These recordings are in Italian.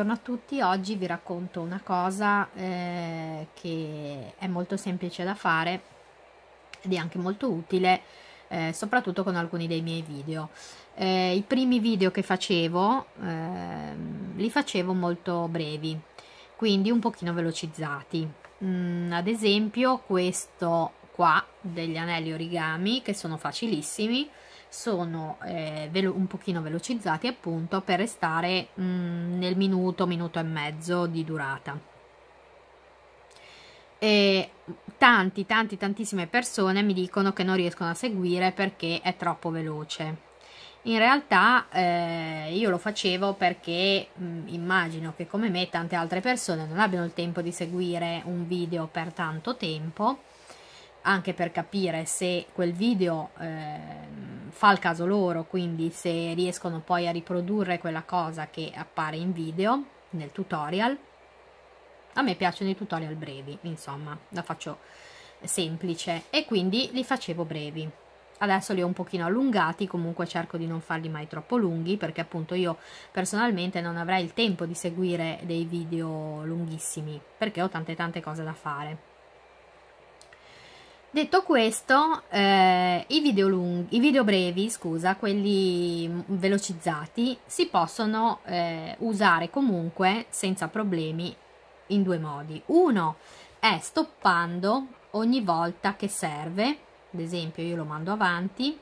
buongiorno a tutti, oggi vi racconto una cosa eh, che è molto semplice da fare ed è anche molto utile eh, soprattutto con alcuni dei miei video. Eh, I primi video che facevo ehm, li facevo molto brevi, quindi un pochino velocizzati. Mm, ad esempio questo qua degli anelli origami che sono facilissimi, sono eh, un pochino velocizzati appunto per restare mh, mm, nel minuto, minuto e mezzo di durata. E tanti, tanti, tantissime persone mi dicono che non riescono a seguire perché è troppo veloce. In realtà eh, io lo facevo perché mh, mm, immagino che come me tante altre persone non abbiano il tempo di seguire un video per tanto tempo, anche per capire se quel video eh, fa il caso loro, quindi se riescono poi a riprodurre quella cosa che appare in video, nel tutorial, a me piacciono i tutorial brevi, insomma, la faccio semplice e quindi li facevo brevi. Adesso li ho un pochino allungati, comunque cerco di non farli mai troppo lunghi perché appunto io personalmente non avrei il tempo di seguire dei video lunghissimi perché ho tante tante cose da fare. Detto questo, eh, i, video lunghi, i video brevi, scusa, quelli velocizzati, si possono eh, usare comunque senza problemi in due modi. Uno è stoppando ogni volta che serve, ad esempio io lo mando avanti,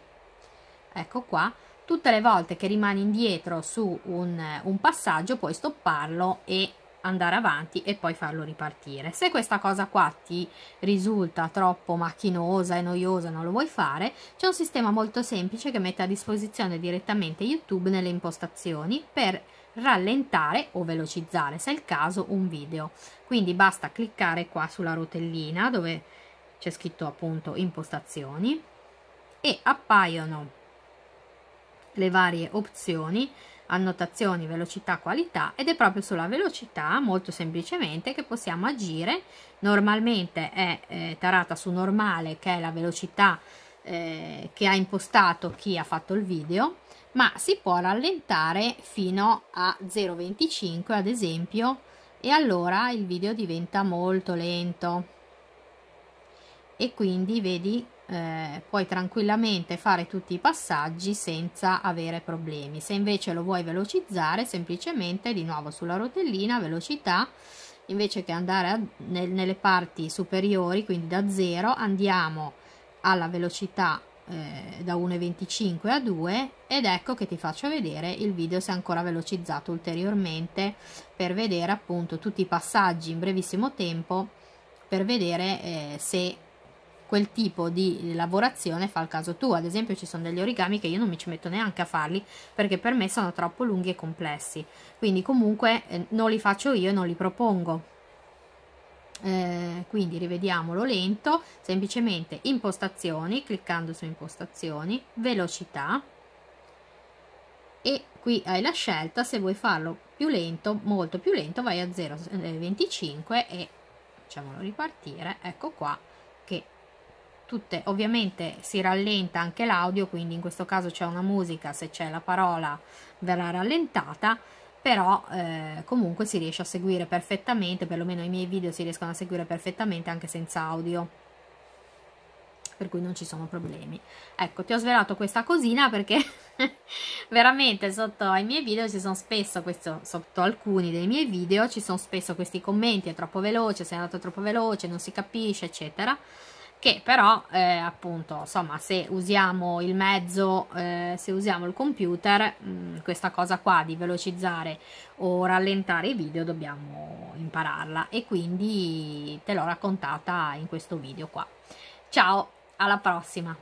ecco qua, tutte le volte che rimani indietro su un, un passaggio puoi stopparlo e andare avanti e poi farlo ripartire. Se questa cosa qua ti risulta troppo macchinosa e noiosa, non lo vuoi fare, c'è un sistema molto semplice che mette a disposizione direttamente YouTube nelle impostazioni per rallentare o velocizzare, se è il caso, un video. Quindi basta cliccare qua sulla rotellina dove c'è scritto appunto impostazioni e appaiono le varie opzioni annotazioni velocità qualità ed è proprio sulla velocità molto semplicemente che possiamo agire normalmente è eh, tarata su normale che è la velocità eh, che ha impostato chi ha fatto il video ma si può rallentare fino a 0,25 ad esempio e allora il video diventa molto lento e quindi vedi eh, puoi tranquillamente fare tutti i passaggi senza avere problemi se invece lo vuoi velocizzare semplicemente di nuovo sulla rotellina velocità invece che andare a, nel, nelle parti superiori quindi da 0 andiamo alla velocità eh, da 1.25 a 2 ed ecco che ti faccio vedere il video si è ancora velocizzato ulteriormente per vedere appunto tutti i passaggi in brevissimo tempo per vedere eh, se quel tipo di lavorazione fa il caso tuo. Ad esempio ci sono degli origami che io non mi ci metto neanche a farli perché per me sono troppo lunghi e complessi. Quindi comunque eh, non li faccio io e non li propongo. Eh, quindi rivediamolo lento, semplicemente impostazioni, cliccando su impostazioni, velocità e qui hai la scelta se vuoi farlo più lento, molto più lento, vai a 0,25 eh, e facciamolo ripartire, ecco qua che tutte ovviamente si rallenta anche l'audio quindi in questo caso c'è una musica se c'è la parola verrà rallentata però eh, comunque si riesce a seguire perfettamente perlomeno i miei video si riescono a seguire perfettamente anche senza audio per cui non ci sono problemi ecco ti ho svelato questa cosina perché veramente sotto ai miei video ci sono spesso questo, sotto alcuni dei miei video ci sono spesso questi commenti è troppo veloce sei andato troppo veloce non si capisce eccetera che però eh, appunto insomma se usiamo il mezzo eh, se usiamo il computer mh, mm, questa cosa qua di velocizzare o rallentare i video dobbiamo impararla e quindi te l'ho raccontata in questo video qua ciao alla prossima